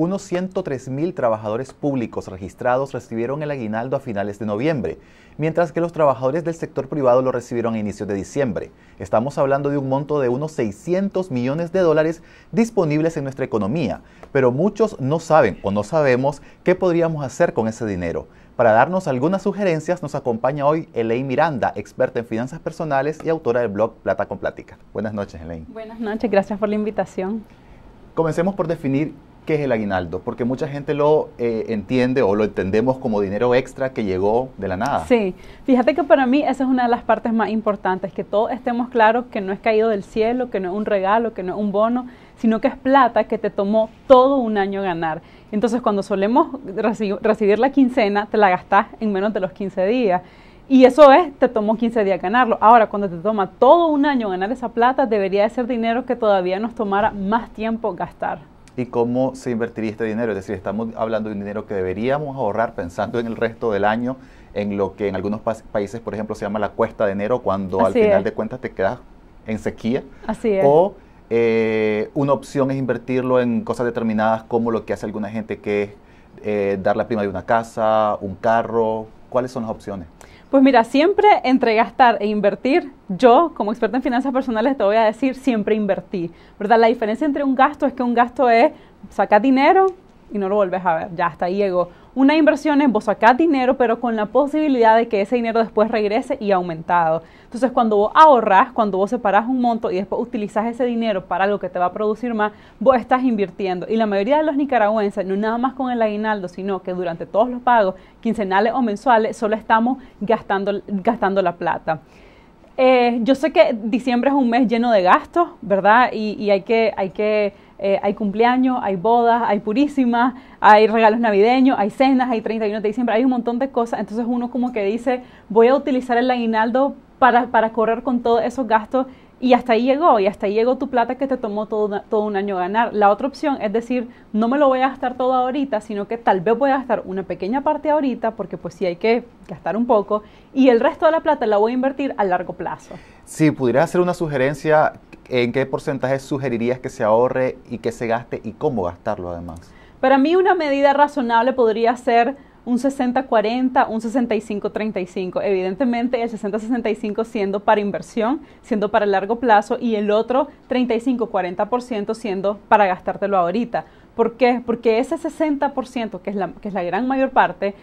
unos 103 mil trabajadores públicos registrados recibieron el aguinaldo a finales de noviembre, mientras que los trabajadores del sector privado lo recibieron a inicios de diciembre. Estamos hablando de un monto de unos 600 millones de dólares disponibles en nuestra economía, pero muchos no saben o no sabemos qué podríamos hacer con ese dinero. Para darnos algunas sugerencias nos acompaña hoy Elaine Miranda, experta en finanzas personales y autora del blog Plata con Plática. Buenas noches, Elaine. Buenas noches, gracias por la invitación. Comencemos por definir es el aguinaldo, porque mucha gente lo eh, entiende o lo entendemos como dinero extra que llegó de la nada. Sí, fíjate que para mí esa es una de las partes más importantes, que todos estemos claros que no es caído del cielo, que no es un regalo, que no es un bono, sino que es plata que te tomó todo un año ganar. Entonces cuando solemos recibir la quincena, te la gastás en menos de los 15 días. Y eso es, te tomó 15 días ganarlo. Ahora, cuando te toma todo un año ganar esa plata, debería de ser dinero que todavía nos tomara más tiempo gastar y cómo se invertiría este dinero. Es decir, estamos hablando de un dinero que deberíamos ahorrar pensando en el resto del año, en lo que en algunos países, por ejemplo, se llama la cuesta de enero, cuando al final de cuentas te quedas en sequía. Así es. O eh, una opción es invertirlo en cosas determinadas, como lo que hace alguna gente, que es eh, dar la prima de una casa, un carro. ¿Cuáles son las opciones? Pues mira, siempre entre gastar e invertir, yo como experta en finanzas personales te voy a decir siempre invertir, La diferencia entre un gasto es que un gasto es sacar dinero y no lo vuelves a ver, ya hasta ahí llegó. Una inversión es vos sacás dinero, pero con la posibilidad de que ese dinero después regrese y aumentado. Entonces, cuando vos ahorras, cuando vos separás un monto y después utilizás ese dinero para algo que te va a producir más, vos estás invirtiendo. Y la mayoría de los nicaragüenses, no nada más con el aguinaldo, sino que durante todos los pagos, quincenales o mensuales, solo estamos gastando, gastando la plata. Eh, yo sé que diciembre es un mes lleno de gastos, ¿verdad? Y, y hay que... Hay que eh, hay cumpleaños, hay bodas, hay purísimas, hay regalos navideños, hay cenas, hay 31 de diciembre, hay un montón de cosas. Entonces uno como que dice, voy a utilizar el aguinaldo para, correr con todos esos gastos y hasta ahí llegó, y hasta ahí llegó tu plata que te tomó todo, todo, un año ganar. La otra opción es decir, no me lo voy a gastar todo ahorita, sino que tal vez voy a gastar una pequeña parte ahorita, porque pues sí hay que gastar un poco, y el resto de la plata la voy a invertir a largo plazo. Si ¿pudieras hacer una sugerencia ¿en qué porcentaje sugerirías que se ahorre y que se gaste y cómo gastarlo además? Para mí una medida razonable podría ser un 60-40, un 65-35. Evidentemente el 60-65 siendo para inversión, siendo para largo plazo y el otro 35-40% siendo para gastártelo ahorita. ¿Por qué? Porque ese 60%, que es la, que es la gran mayor parte,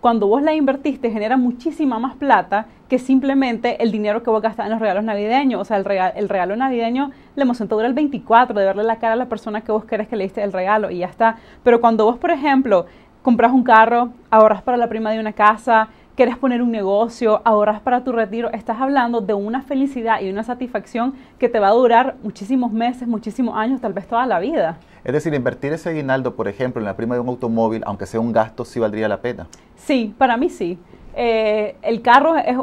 cuando vos la invertiste genera muchísima más plata que simplemente el dinero que vos gastas en los regalos navideños. O sea, el, regalo, navideño, la emoción te dura el 24 de verle la cara a la persona que vos querés que le diste el regalo y ya está. Pero cuando vos, por ejemplo, compras un carro, ahorras para la prima de una casa, quieres poner un negocio, ahorras para tu retiro, estás hablando de una felicidad y una satisfacción que te va a durar muchísimos meses, muchísimos años, tal vez toda la vida. Es decir, invertir ese aguinaldo, por ejemplo, en la prima de un automóvil, aunque sea un gasto, sí valdría la pena. Sí, para mí sí. Eh, el carro es,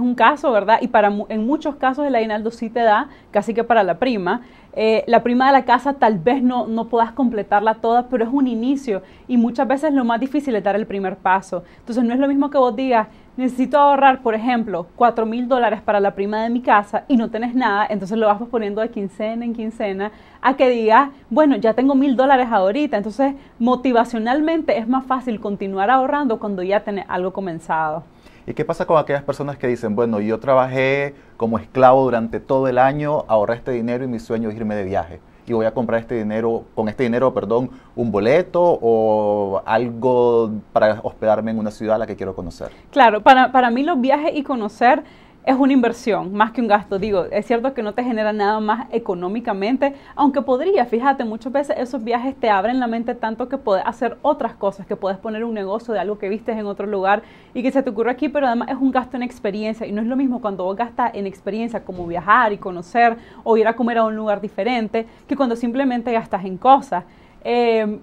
un, caso, ¿verdad? Y para en muchos casos el aguinaldo sí te da, casi que para la prima. Eh, la prima de la casa tal vez no, no puedas completarla toda, pero es un inicio y muchas veces lo más difícil es dar el primer paso. Entonces no es lo mismo que vos digas, necesito ahorrar, por ejemplo, 4 mil dólares para la prima de mi casa y no tenés nada, entonces lo vas poniendo de quincena en quincena a que digas, bueno, ya tengo mil dólares ahorita. Entonces, motivacionalmente es más fácil continuar ahorrando cuando ya tenés algo comenzado. ¿Y qué pasa con aquellas personas que dicen, bueno, yo trabajé como esclavo durante todo el año, ahorré este dinero y mi sueño es irme de viaje? y voy a comprar este dinero, con este dinero, perdón, un boleto o algo para hospedarme en una ciudad a la que quiero conocer. Claro, para, para mí los viajes y conocer es una inversión más que un gasto. Digo, es cierto que no te genera nada más económicamente, aunque podría, fíjate, muchas veces esos viajes te abren la mente tanto que puedes hacer otras cosas, que puedes poner un negocio de algo que vistes en otro lugar y que se te ocurre aquí, pero además es un gasto en experiencia y no es lo mismo cuando vos gastas en experiencia como viajar y conocer o ir a comer a un lugar diferente que cuando simplemente gastas en cosas. Eh,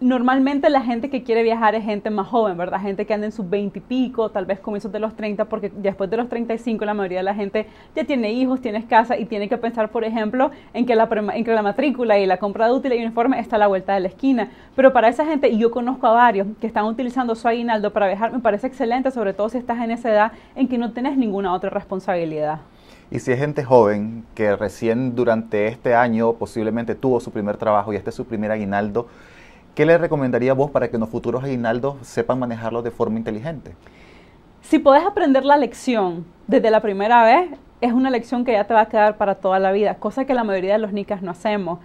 normalmente la gente que quiere viajar es gente más joven, ¿verdad? Gente que anda en sus 20 y pico, tal vez comienzos de los 30, porque después de los 35 la mayoría de la gente ya tiene hijos, tiene casa y tiene que pensar, por ejemplo, en que la, en que la matrícula y la compra de útiles y uniforme está a la vuelta de la esquina. Pero para esa gente, y yo conozco a varios que están utilizando su aguinaldo para viajar, me parece excelente, sobre todo si estás en esa edad en que no tienes ninguna otra responsabilidad. Y si es gente joven que recién durante este año posiblemente tuvo su primer trabajo y este es su primer aguinaldo, ¿Qué le recomendaría vos para que los futuros aguinaldos sepan manejarlo de forma inteligente? Si podés aprender la lección desde la primera vez, es una lección que ya te va a quedar para toda la vida, cosa que la mayoría de los nicas no hacemos.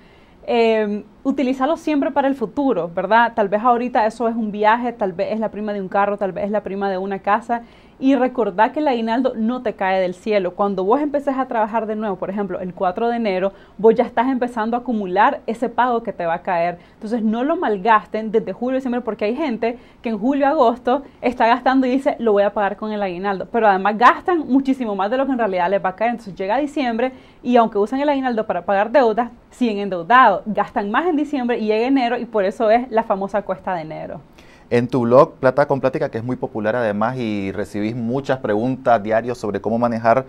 Em, utilizarlo siempre para el futuro, ¿verdad? Tal vez ahorita eso es un viaje, tal vez es la prima de un carro, tal vez es la prima de una casa. Y recordad que el aguinaldo no te cae del cielo. Cuando vos empecés a trabajar de nuevo, por ejemplo, el 4 de enero, vos ya estás empezando a acumular ese pago que te va a caer. Entonces no lo malgasten desde julio y diciembre porque hay gente que en julio, agosto está gastando y dice, lo voy a pagar con el aguinaldo. Pero además gastan muchísimo más de lo que en realidad les va a caer. Entonces llega diciembre y aunque usan el aguinaldo para pagar deudas, siguen endeudados. Gastan más en diciembre y llega enero y por eso es la famosa cuesta de enero. En tu blog Plata con Plática, que es muy popular además y recibís muchas preguntas diarios sobre cómo manejar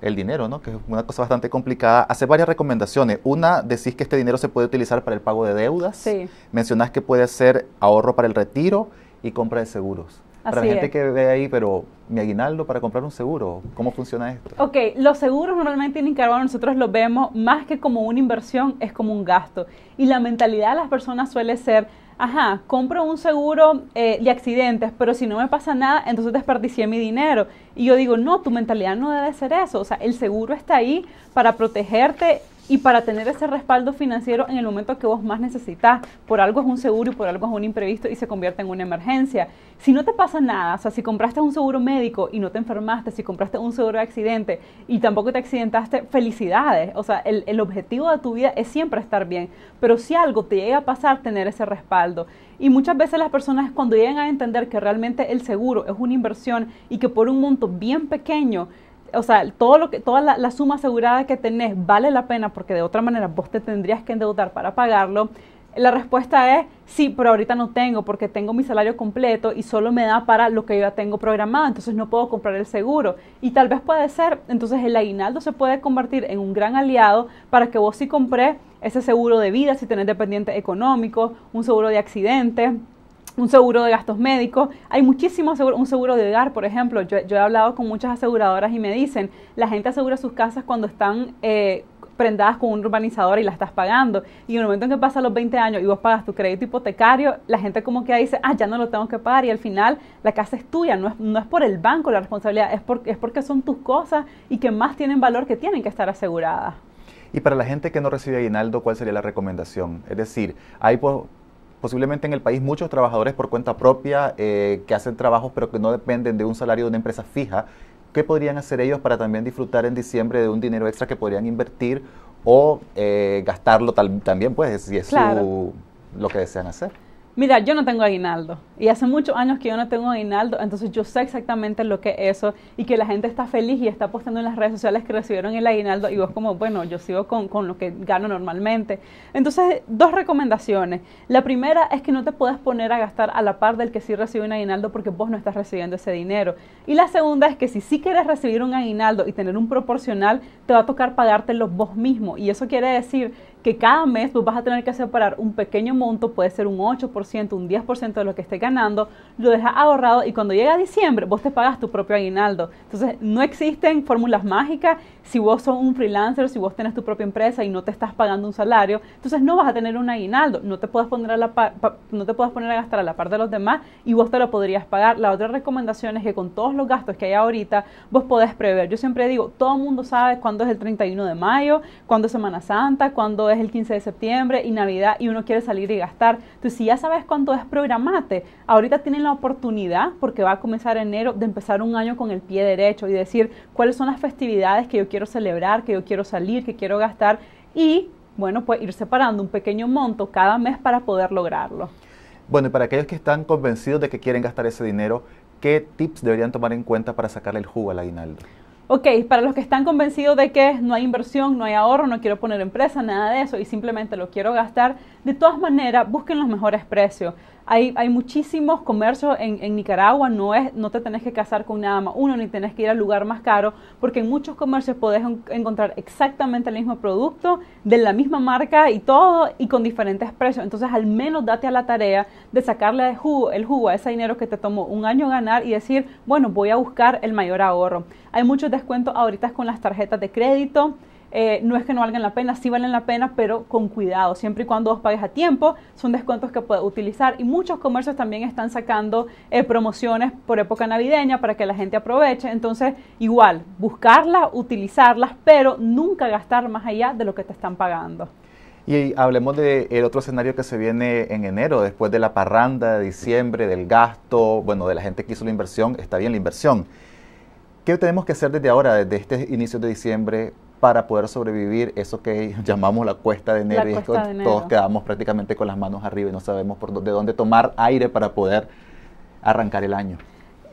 el dinero, ¿no? que es una cosa bastante complicada, hace varias recomendaciones. Una, decís que este dinero se puede utilizar para el pago de deudas. Mencionás que puede ser ahorro para el retiro y compra de seguros para la gente que ve ahí, pero mi aguinaldo para comprar un seguro, ¿cómo funciona esto? Ok, los seguros normalmente en Nicaragua nosotros los vemos más que como una inversión, es como un gasto. Y la mentalidad de las personas suele ser, ajá, compro un seguro eh, de accidentes, pero si no me pasa nada, entonces desperdicié mi dinero. Y yo digo, no, tu mentalidad no debe ser eso. O sea, el seguro está ahí para protegerte y para tener ese respaldo financiero en el momento que vos más necesitas. Por algo es un seguro y por algo es un imprevisto y se convierte en una emergencia. Si no te pasa nada, o sea, si compraste un seguro médico y no te enfermaste, si compraste un seguro de accidente y tampoco te accidentaste, felicidades. O sea, el, objetivo de tu vida es siempre estar bien. Pero si algo te llega a pasar, tener ese respaldo. Y muchas veces las personas cuando llegan a entender que realmente el seguro es una inversión y que por un monto bien pequeño o sea, todo lo que, toda la, la, suma asegurada que tenés vale la pena porque de otra manera vos te tendrías que endeudar para pagarlo. La respuesta es sí, pero ahorita no tengo porque tengo mi salario completo y solo me da para lo que yo ya tengo programado, entonces no puedo comprar el seguro. Y tal vez puede ser, entonces el aguinaldo se puede convertir en un gran aliado para que vos sí compré ese seguro de vida, si tenés dependiente económico, un seguro de accidente, un seguro de gastos médicos. Hay muchísimos seguros, un seguro de hogar, por ejemplo. Yo, he hablado con muchas aseguradoras y me dicen, la gente asegura sus casas cuando están eh, prendadas con un urbanizador y la estás pagando. Y en el momento en que pasan los 20 años y vos pagas tu crédito hipotecario, la gente como que dice, ah, ya no lo tengo que pagar. Y al final la casa es tuya, no es, por el banco la responsabilidad, es, por, es porque son tus cosas y que más tienen valor que tienen que estar aseguradas. Y para la gente que no recibe aguinaldo, ¿cuál sería la recomendación? Es decir, hay... Po posiblemente en el país muchos trabajadores por cuenta propia eh, que hacen trabajos pero que no dependen de un salario de una empresa fija. ¿Qué podrían hacer ellos para también disfrutar en diciembre de un dinero extra que podrían invertir o eh, gastarlo también, pues, si es lo que desean hacer? Mira, yo no tengo aguinaldo y hace muchos años que yo no tengo aguinaldo, entonces yo sé exactamente lo que es eso y que la gente está feliz y está postando en las redes sociales que recibieron el aguinaldo y vos como, bueno, yo sigo con, con lo que gano normalmente. Entonces, dos recomendaciones. La primera es que no te puedas poner a gastar a la par del que sí recibe un aguinaldo porque vos no estás recibiendo ese dinero. Y la segunda es que si sí quieres recibir un aguinaldo y tener un proporcional, te va a tocar pagártelo vos mismo y eso quiere decir que cada mes vos vas a tener que separar un pequeño monto, puede ser un 8%, un 10% de lo que estés ganando, lo dejas ahorrado y cuando llega diciembre vos te pagas tu propio aguinaldo. Entonces no existen fórmulas mágicas si vos sos un freelancer, si vos tenés tu propia empresa y no te estás pagando un salario, entonces no vas a tener un aguinaldo, no te puedes poner a, no te puedes poner a gastar a la par de los demás y vos te lo podrías pagar. La otra recomendación es que con todos los gastos que hay ahorita, vos podés prever. Yo siempre digo, todo el mundo sabe cuándo es el 31 de mayo, cuándo es Semana Santa, cuándo es es el 15 de septiembre y Navidad y uno quiere salir y gastar. Entonces, si ya sabes cuánto es, programate. Ahorita tienen la oportunidad, porque va a comenzar enero, de empezar un año con el pie derecho y decir cuáles son las festividades que yo quiero celebrar, que yo quiero salir, que quiero gastar y, bueno, pues ir separando un pequeño monto cada mes para poder lograrlo. Bueno, y para aquellos que están convencidos de que quieren gastar ese dinero, ¿qué tips deberían tomar en cuenta para sacarle el jugo al aguinaldo? Ok, para los que están convencidos de que no hay inversión, no hay ahorro, no quiero poner empresa, nada de eso y simplemente lo quiero gastar, de todas maneras busquen los mejores precios. Hay, hay muchísimos comercios en, Nicaragua, no, es, no te tenés que casar con nada más uno, ni tenés que ir al lugar más caro, porque en muchos comercios podés encontrar exactamente el mismo producto, de la misma marca y todo, y con diferentes precios. Entonces, al menos date a la tarea de sacarle el jugo, el jugo a ese dinero que te tomó un año ganar y decir, bueno, voy a buscar el mayor ahorro. Hay muchos descuentos ahorita con las tarjetas de crédito. Eh, no es que no valgan la pena, sí valen la pena, pero con cuidado, siempre y cuando os pagues a tiempo, son descuentos que puedes utilizar y muchos comercios también están sacando eh, promociones por época navideña para que la gente aproveche, entonces igual, buscarlas, utilizarlas, pero nunca gastar más allá de lo que te están pagando. Y hablemos del otro escenario que se viene en enero, después de la parranda de diciembre, del gasto, bueno, de la gente que hizo la inversión, está bien la inversión. ¿Qué tenemos que hacer desde ahora, desde este inicio de diciembre, para poder sobrevivir eso que llamamos la cuesta de enero. Todos quedamos prácticamente con las manos arriba y no sabemos por de dónde tomar aire para poder arrancar el año.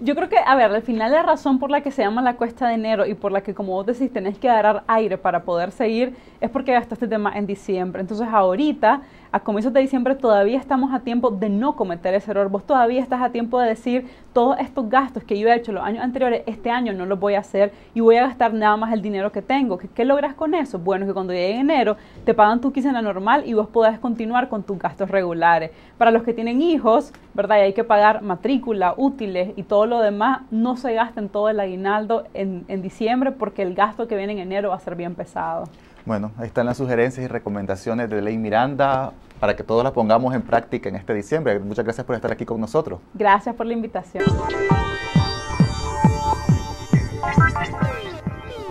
Yo creo que, a ver, al final la razón por la que se llama la cuesta de enero y por la que, como vos decís, tenés que agarrar aire para poder seguir, es porque gastaste tema en diciembre. Entonces, ahorita, a comienzos de diciembre, todavía estamos a tiempo de no cometer ese error. Vos todavía estás a tiempo de decir, todos estos gastos que yo he hecho los años anteriores, este año no los voy a hacer y voy a gastar nada más el dinero que tengo. ¿Qué, logras con eso? Bueno, que cuando llegue enero te pagan tu quincena normal y vos podés continuar con tus gastos regulares. Para los que tienen hijos, ¿verdad? Y hay que pagar matrícula, útiles y todo lo demás, no se gasten todo el aguinaldo en, en diciembre porque el gasto que viene en enero va a ser bien pesado. Bueno, ahí están las sugerencias y recomendaciones de Ley Miranda para que todos las pongamos en práctica en este diciembre. Muchas gracias por estar aquí con nosotros. Gracias por la invitación.